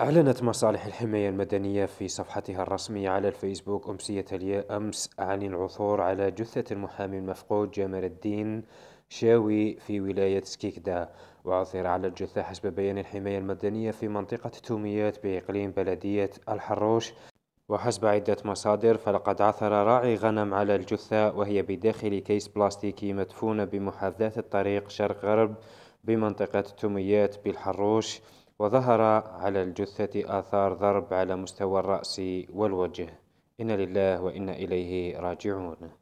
أعلنت مصالح الحماية المدنية في صفحتها الرسمية على الفيسبوك أمسية أمس عن العثور على جثة المحامي المفقود جمال الدين شاوي في ولاية سكيكدا وعثر على الجثة حسب بيان الحماية المدنية في منطقة توميات بإقليم بلدية الحروش وحسب عدة مصادر فلقد عثر راعي غنم على الجثة وهي بداخل كيس بلاستيكي مدفونة بمحاذاة الطريق شرق غرب بمنطقة توميات بالحروش وظهر على الجثة آثار ضرب على مستوى الرأس والوجه إن لله وإنا إليه راجعون